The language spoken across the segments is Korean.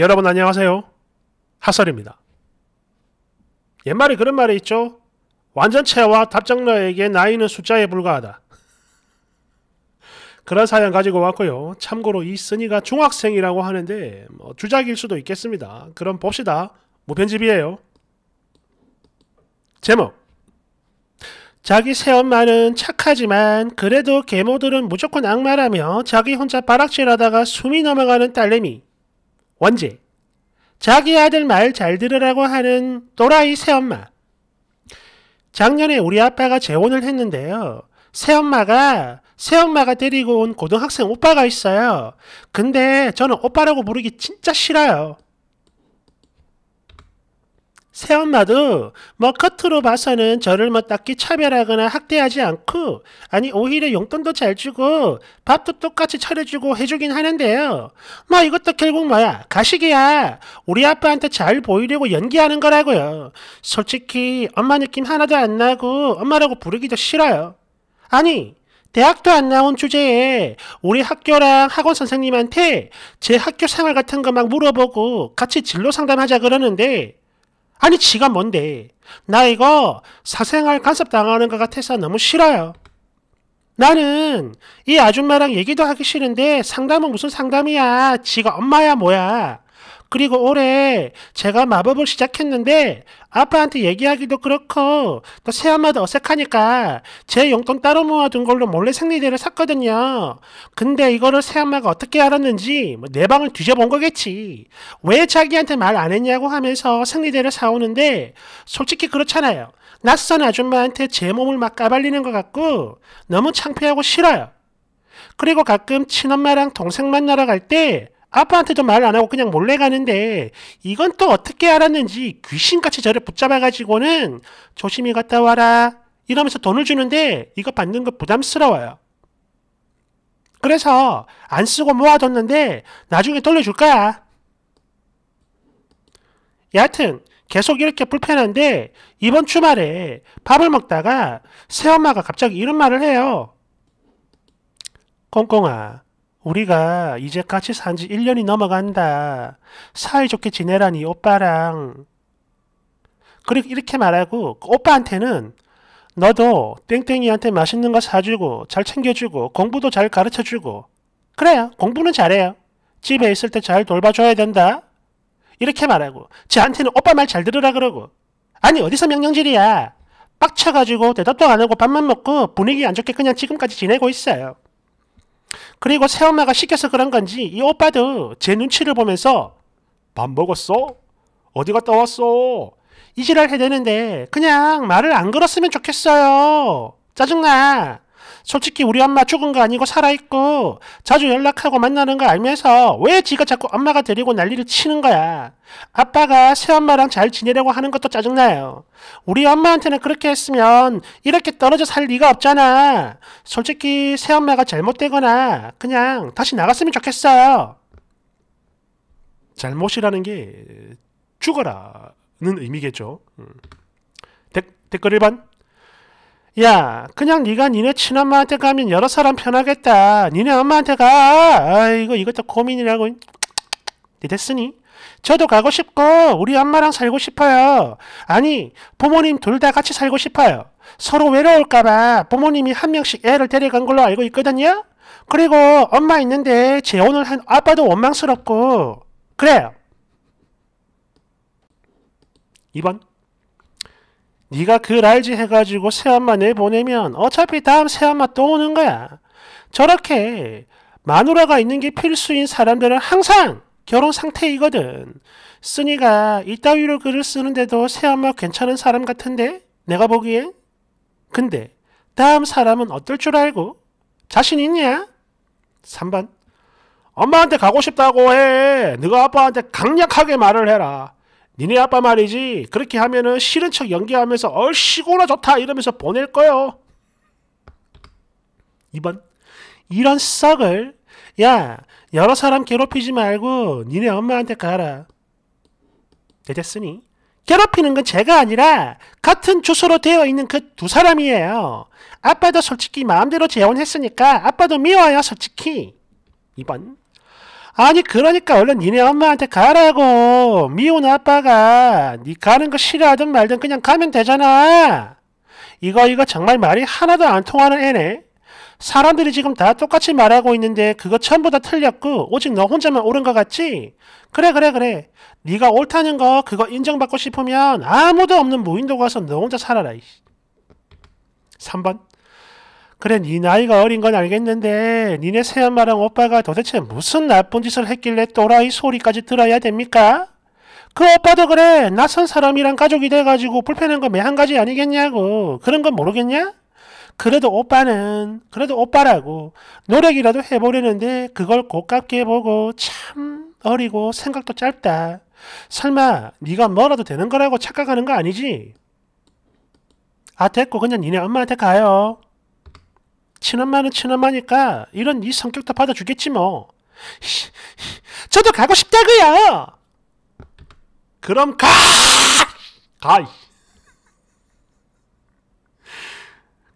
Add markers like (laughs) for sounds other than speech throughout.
여러분 안녕하세요. 하설입니다. 옛말에 그런 말이 있죠. 완전체와 답장러에게 나이는 숫자에 불과하다. 그런 사연 가지고 왔고요. 참고로 이 쓴이가 중학생이라고 하는데 뭐 주작일 수도 있겠습니다. 그럼 봅시다. 무편집이에요. 제목 자기 새엄마는 착하지만 그래도 계모들은 무조건 악마라며 자기 혼자 바락질하다가 숨이 넘어가는 딸내미 원지. 자기 아들 말 잘 들으라고 하는 또라이 새엄마. 작년에 우리 아빠가 재혼을 했는데요. 새엄마가 새엄마가 데리고 온 고등학생 오빠가 있어요. 근데 저는 오빠라고 부르기 진짜 싫어요. 새 엄마도 뭐 겉으로 봐서는 저를 뭐 딱히 차별하거나 학대하지 않고 아니 오히려 용돈도 잘 주고 밥도 똑같이 차려주고 해주긴 하는데요. 뭐 이것도 결국 뭐야 가식이야. 우리 아빠한테 잘 보이려고 연기하는 거라고요. 솔직히 엄마 느낌 하나도 안 나고 엄마라고 부르기도 싫어요. 아니 대학도 안 나온 주제에 우리 학교랑 학원 선생님한테 제 학교 생활 같은 거 막 물어보고 같이 진로 상담하자 그러는데 아니 지가 뭔데 나 이거 사생활 간섭당하는 것 같아서 너무 싫어요. 나는 이 아줌마랑 얘기도 하기 싫은데 상담은 무슨 상담이야. 지가 엄마야 뭐야. 그리고 올해 제가 마법을 시작했는데 아빠한테 얘기하기도 그렇고 또 새엄마도 어색하니까 제 용돈 따로 모아둔 걸로 몰래 생리대를 샀거든요. 근데 이거를 새엄마가 어떻게 알았는지 뭐 내 방을 뒤져본 거겠지. 왜 자기한테 말 안 했냐고 하면서 생리대를 사오는데 솔직히 그렇잖아요. 낯선 아줌마한테 제 몸을 막 까발리는 것 같고 너무 창피하고 싫어요. 그리고 가끔 친엄마랑 동생 만나러 갈때 아빠한테 좀말을안 하고 그냥 몰래 가는데 이건 또 어떻게 알았는지 귀신같이 저를 붙잡아가지고는 조심히 갔다 와라 이러면서 돈을 주는데 이거 받는 거 부담스러워요. 그래서 안 쓰고 모아뒀는데 나중에 돌려줄 거야. 여하튼 계속 이렇게 불편한데 이번 주말에 밥을 먹다가 새엄마가 갑자기 이런 말을 해요. 꽁꽁아 우리가 이제 같이 산 지 1년이 넘어간다. 사이좋게 지내라니 오빠랑. 그리고 이렇게 말하고 그 오빠한테는 너도 땡땡이한테 맛있는 거 사주고 잘 챙겨주고 공부도 잘 가르쳐주고 그래요. 공부는 잘해요. 집에 있을 때 잘 돌봐줘야 된다. 이렇게 말하고 저한테는 오빠 말 잘 들으라 그러고 아니 어디서 명령질이야. 빡쳐가지고 대답도 안 하고 밥만 먹고 분위기 안 좋게 그냥 지금까지 지내고 있어요. 그리고 새엄마가 시켜서 그런 건지 이 오빠도 제 눈치를 보면서 밥 먹었어? 어디 갔다 왔어? 이 지랄 해대는데 그냥 말을 안 걸었으면 좋겠어요. 짜증나. 솔직히 우리 엄마 죽은 거 아니고 살아있고 자주 연락하고 만나는 거 알면서 왜 지가 자꾸 엄마가 데리고 난리를 치는 거야. 아빠가 새엄마랑 잘 지내려고 하는 것도 짜증나요. 우리 엄마한테는 그렇게 했으면 이렇게 떨어져 살 리가 없잖아. 솔직히 새엄마가 잘못되거나 그냥 다시 나갔으면 좋겠어요. 잘못이라는 게 죽어라는 의미겠죠. 음. 댓, 댓글 1번 야 그냥 네가 니네 친엄마한테 가면 여러 사람 편하겠다. 니네 엄마한테 가. 아이고 이것도 고민이라고. 네 됐으니? 저도 가고 싶고 우리 엄마랑 살고 싶어요. 아니 부모님 둘 다 같이 살고 싶어요. 서로 외로울까봐 부모님이 한 명씩 애를 데려간 걸로 알고 있거든요. 그리고 엄마 있는데 재혼을 한 아빠도 원망스럽고 그래요. 2번 네가 그 알지 해가지고 새엄마 내보내면 어차피 다음 새엄마또 오는 거야. 저렇게 마누라가 있는 게 필수인 사람들은 항상 결혼 상태이거든. 쓰니가 이따위로 글을 쓰는데도 새엄마 괜찮은 사람 같은데? 내가 보기엔? 근데 다음 사람은 어떨 줄 알고? 자신 있냐? 3번 엄마한테 가고 싶다고 해. 네가 아빠한테 강력하게 말을 해라. 니네 아빠 말이지 그렇게 하면은 싫은 척 연기하면서 얼씨구나 좋다 이러면서 보낼 거요 2번 이런 썩을 야 여러 사람 괴롭히지 말고 니네 엄마한테 가라 되겠으니 괴롭히는 건 제가 아니라 같은 주소로 되어 있는 그 두 사람이에요 아빠도 솔직히 마음대로 재혼했으니까 아빠도 미워요 솔직히 2번 아니 그러니까 얼른 니네 엄마한테 가라고 미운 아빠가 니 가는 거 싫어하든 말든 그냥 가면 되잖아 이거 이거 정말 말이 하나도 안 통하는 애네 사람들이 지금 다 똑같이 말하고 있는데 그거 전부 다 틀렸고 오직 너 혼자만 옳은 것 같지? 그래 그래 그래 네가 옳다는 거 그거 인정받고 싶으면 아무도 없는 무인도 가서 너 혼자 살아라 3번 그래 네 나이가 어린 건 알겠는데 니네 새엄마랑 오빠가 도대체 무슨 나쁜 짓을 했길래 또라이 소리까지 들어야 됩니까? 그 오빠도 그래 낯선 사람이랑 가족이 돼가지고 불편한 거 매한 가지 아니겠냐고 그런 건 모르겠냐? 그래도 오빠는 그래도 오빠라고 노력이라도 해보려는데 그걸 고깝게 보고 참 어리고 생각도 짧다. 설마 네가 뭐라도 되는 거라고 착각하는 거 아니지? 아 됐고 그냥 니네 엄마한테 가요. 친엄마는 친엄마니까 이런 이 성격 다 받아주겠지 뭐. 저도 가고 싶다고요. 그럼 가! 가!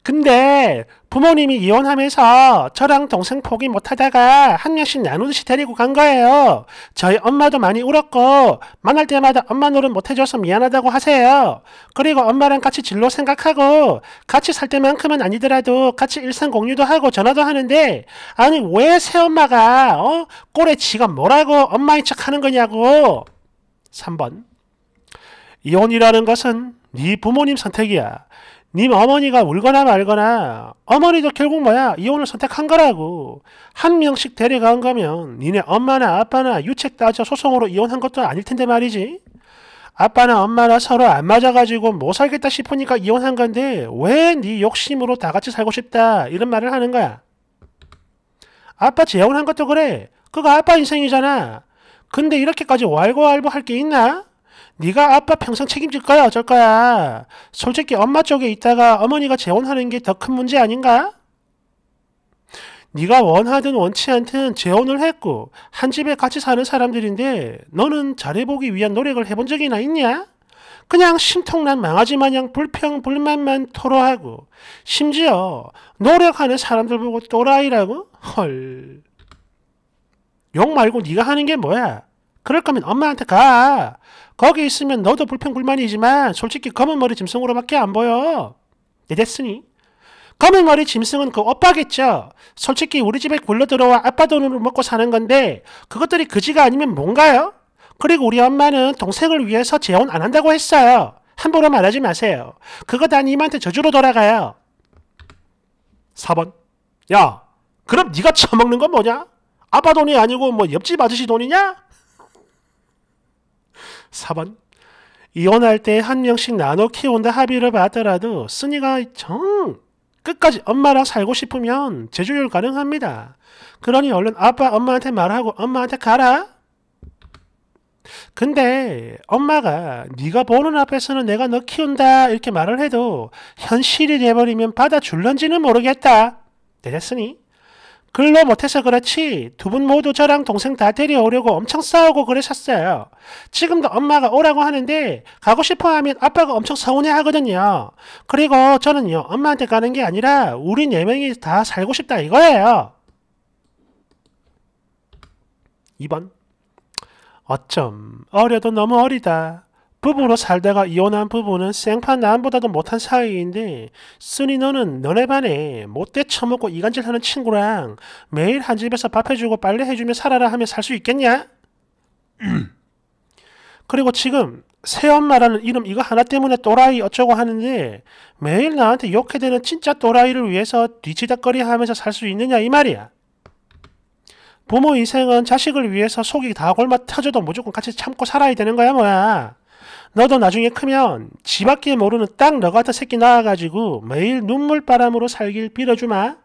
근데 부모님이 이혼하면서 저랑 동생 포기 못하다가 한 명씩 나누듯이 데리고 간 거예요. 저희 엄마도 많이 울었고 만날 때마다 엄마 노릇 못해줘서 미안하다고 하세요. 그리고 엄마랑 같이 진로 생각하고 같이 살 때만큼은 아니더라도 같이 일상 공유도 하고 전화도 하는데 아니 왜 새엄마가 어? 꼴에 지가 뭐라고 엄마인 척하는 거냐고 3번 이혼이라는 것은 네 부모님 선택이야. 님 어머니가 울거나 말거나 어머니도 결국 뭐야 이혼을 선택한 거라고 한 명씩 데려간 거면 니네 엄마나 아빠나 유책 따져 소송으로 이혼한 것도 아닐 텐데 말이지 아빠나 엄마나 서로 안 맞아가지고 못 뭐 살겠다 싶으니까 이혼한 건데 왜 네 욕심으로 다 같이 살고 싶다 이런 말을 하는 거야 아빠 재혼한 것도 그래 그거 아빠 인생이잖아 근데 이렇게까지 왈고왈부할게 있나? 네가 아빠 평생 책임질 거야 어쩔 거야. 솔직히 엄마 쪽에 있다가 어머니가 재혼하는 게 더 큰 문제 아닌가? 네가 원하든 원치 않든 재혼을 했고 한 집에 같이 사는 사람들인데 너는 잘해보기 위한 노력을 해본 적이나 있냐? 그냥 심통난 망아지 마냥 불평 불만만 토로하고 심지어 노력하는 사람들 보고 또라이라고? 헐. 욕 말고 네가 하는 게 뭐야? 그럴 거면 엄마한테 가. 거기 있으면 너도 불평불만이지만 솔직히 검은 머리 짐승으로밖에 안 보여. 내 네, 됐으니. 검은 머리 짐승은 그 오빠겠죠. 솔직히 우리 집에 굴러 들어와 아빠 돈으로 먹고 사는 건데 그것들이 그지가 아니면 뭔가요? 그리고 우리 엄마는 동생을 위해서 재혼 안 한다고 했어요. 함부로 말하지 마세요. 그거 다 님한테 저주로 돌아가요. 4번. 야, 그럼 네가 처먹는 건 뭐냐? 아빠 돈이 아니고 뭐 옆집 아저씨 돈이냐? 4번 이혼할 때 한 명씩 나눠 키운다 합의를 받더라도 순이가 정 끝까지 엄마랑 살고 싶으면 재조율 가능합니다. 그러니 얼른 아빠 엄마한테 말하고 엄마한테 가라. 근데 엄마가 네가 보는 앞에서는 내가 너 키운다 이렇게 말을 해도 현실이 돼버리면 받아줄런지는 모르겠다. 되겠으니? 글로 못해서 그렇지 두 분 모두 저랑 동생 다 데려오려고 엄청 싸우고 그러셨어요. 지금도 엄마가 오라고 하는데 가고 싶어 하면 아빠가 엄청 서운해 하거든요. 그리고 저는요 엄마한테 가는 게 아니라 우리 네 명이 다 살고 싶다 이거예요. 2번 어쩜 어려도 너무 어리다. 부부로 살다가 이혼한 부부는 생판 남보다도 못한 사이인데 쓰니 너는 너네 반에 못돼 처먹고 이간질하는 친구랑 매일 한 집에서 밥 해주고 빨래 해주며 살아라 하면 살 수 있겠냐? (clears throat) 그리고 지금 새엄마라는 이름 이거 하나 때문에 또라이 어쩌고 하는데 매일 나한테 욕해대는 진짜 또라이를 위해서 뒤치다거리 하면서 살 수 있느냐 이 말이야. 부모 인생은 자식을 위해서 속이 다 골마 터져도 무조건 같이 참고 살아야 되는 거야 뭐야. 너도 나중에 크면 지밖에 모르는 딱 너 같은 새끼 낳아가지고 매일 눈물바람으로 살길 빌어주마.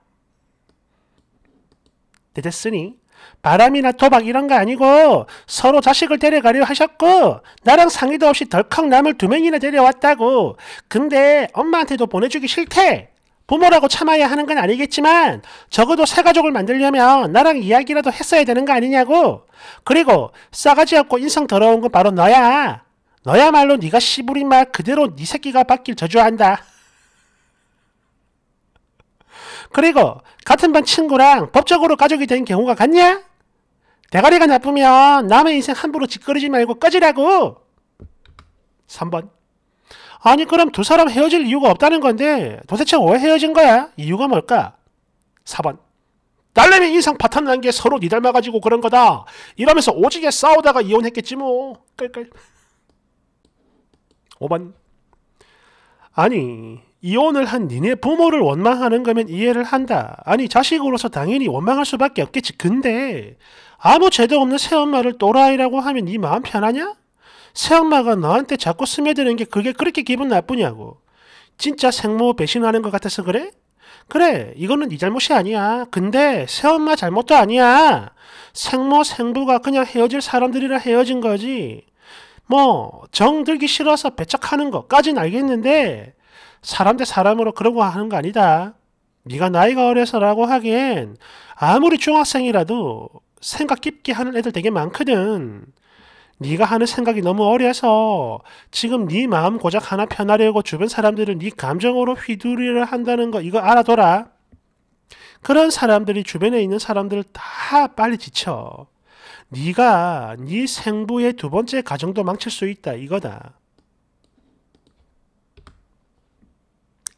됐으니 바람이나 도박 이런 거 아니고 서로 자식을 데려가려 하셨고 나랑 상의도 없이 덜컥 남을 두 명이나 데려왔다고 근데 엄마한테도 보내주기 싫대 부모라고 참아야 하는 건 아니겠지만 적어도 새 가족을 만들려면 나랑 이야기라도 했어야 되는 거 아니냐고 그리고 싸가지 없고 인성 더러운 건 바로 너야 너야말로 네가 씨부린 말 그대로 네 새끼가 받길 저주한다. 그리고 같은 반 친구랑 법적으로 가족이 된 경우가 같냐? 대가리가 나쁘면 남의 인생 함부로 짓거리지 말고 꺼지라고! 3번. 아니 그럼 두 사람 헤어질 이유가 없다는 건데 도대체 왜 헤어진 거야? 이유가 뭘까? 4번. 딸내미 인상 바탕 난게 서로 니닮아가지고 그런 거다. 이러면서 오지게 싸우다가 이혼했겠지 뭐. 끌끌. 5번 아니 이혼을 한 니네 부모를 원망하는 거면 이해를 한다. 아니 자식으로서 당연히 원망할 수밖에 없겠지. 근데 아무 죄도 없는 새엄마를 또라이라고 하면 이 마음 편하냐? 새엄마가 너한테 자꾸 스며드는 게 그게 그렇게 기분 나쁘냐고. 진짜 생모 배신하는 것 같아서 그래? 그래 이거는 네 잘못이 아니야. 근데 새엄마 잘못도 아니야. 생모 생부가 그냥 헤어질 사람들이라 헤어진 거지. 뭐 정들기 싫어서 배척하는 것까지는 알겠는데 사람 대 사람으로 그런 거 하는 거 아니다. 네가 나이가 어려서라고 하기엔 아무리 중학생이라도 생각 깊게 하는 애들 되게 많거든. 네가 하는 생각이 너무 어려서 지금 네 마음 고작 하나 편하려고 주변 사람들을 네 감정으로 휘두르려 한다는 거 이거 알아둬라. 그런 사람들이 주변에 있는 사람들 다 빨리 지쳐. 네가 네 생부의 두 번째 가정도 망칠 수 있다 이거다.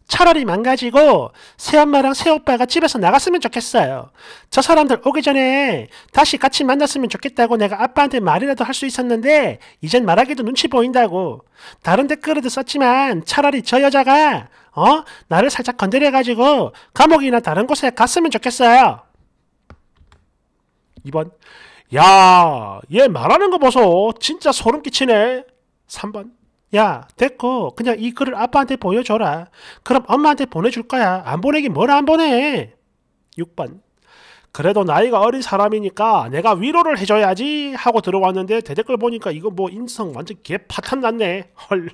차라리 망가지고 새엄마랑 새오빠가 집에서 나갔으면 좋겠어요. 저 사람들 오기 전에 다시 같이 만났으면 좋겠다고 내가 아빠한테 말이라도 할 수 있었는데 이젠 말하기도 눈치 보인다고. 다른 댓글에도 썼지만 차라리 저 여자가 어 나를 살짝 건드려가지고 감옥이나 다른 곳에 갔으면 좋겠어요. 2번 야, 얘 말하는 거 보소. 진짜 소름 끼치네. 3번. 야, 됐고. 그냥 이 글을 아빠한테 보여줘라. 그럼 엄마한테 보내줄 거야. 안 보내긴 뭘 안 보내. 6번. 그래도 나이가 어린 사람이니까 내가 위로를 해줘야지 하고 들어왔는데 대댓글 보니까 이거 뭐 인성 완전 개 파탄 났네. 헐.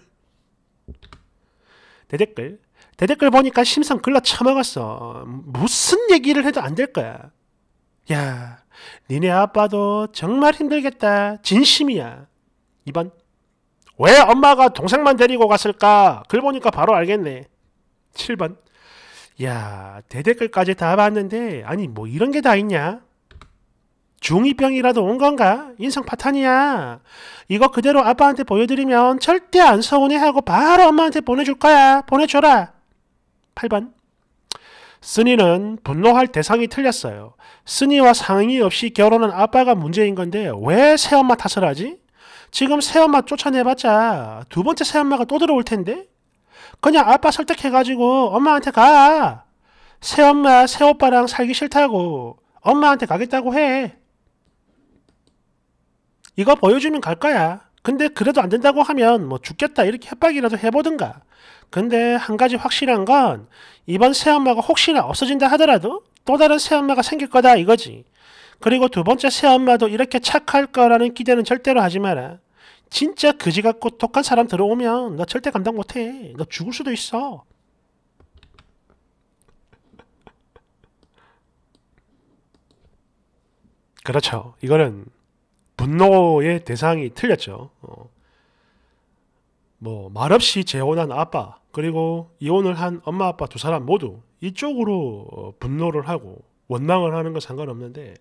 대댓글. 대댓글 보니까 심상 글라 처먹었어. 무슨 얘기를 해도 안 될 거야. 야, 니네 아빠도 정말 힘들겠다. 진심이야. 2번. 왜 엄마가 동생만 데리고 갔을까? 글 보니까 바로 알겠네. 7번. 야, 대댓글까지 다 봤는데, 아니, 뭐 이런 게 다 있냐? 중2병이라도 온 건가? 인성 파탄이야. 이거 그대로 아빠한테 보여드리면 절대 안 서운해하고 바로 엄마한테 보내줄 거야. 보내줘라. 8번. 스니는 분노할 대상이 틀렸어요. 스니와 상의 없이 결혼한 아빠가 문제인 건데 왜 새엄마 탓을 하지? 지금 새엄마 쫓아내봤자 두 번째 새엄마가 또 들어올 텐데? 그냥 아빠 설득해가지고 엄마한테 가! 새엄마, 새오빠랑 살기 싫다고 엄마한테 가겠다고 해. 이거 보여주면 갈 거야. 근데 그래도 안 된다고 하면 뭐 죽겠다 이렇게 협박이라도 해보든가 근데 한 가지 확실한 건 이번 새엄마가 혹시나 없어진다 하더라도 또 다른 새엄마가 생길 거다 이거지. 그리고 두 번째 새엄마도 이렇게 착할 거라는 기대는 절대로 하지 마라. 진짜 그지 같고 독한 사람 들어오면 너 절대 감당 못해. 너 죽을 수도 있어. 그렇죠. 이거는 분노의 대상이 틀렸죠. 어. 뭐 말없이 재혼한 아빠 그리고 이혼을 한 엄마 아빠 두 사람 모두 이쪽으로 어, 분노를 하고 원망을 하는 건 상관없는데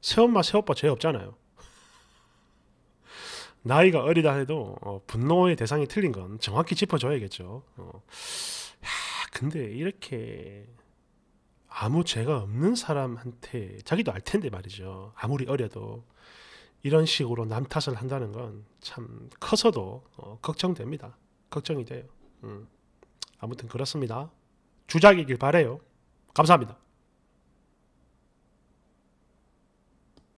새엄마 새오빠 죄 없잖아요. (laughs) 나이가 어리다 해도 어, 분노의 대상이 틀린 건 정확히 짚어줘야겠죠. 어. 야, 근데 이렇게 아무 죄가 없는 사람한테 자기도 알 텐데 말이죠. 아무리 어려도 이런 식으로 남 탓을 한다는 건 참 커서도 어, 걱정됩니다. 걱정이 돼요. 음. 아무튼 그렇습니다. 주작이길 바래요. 감사합니다.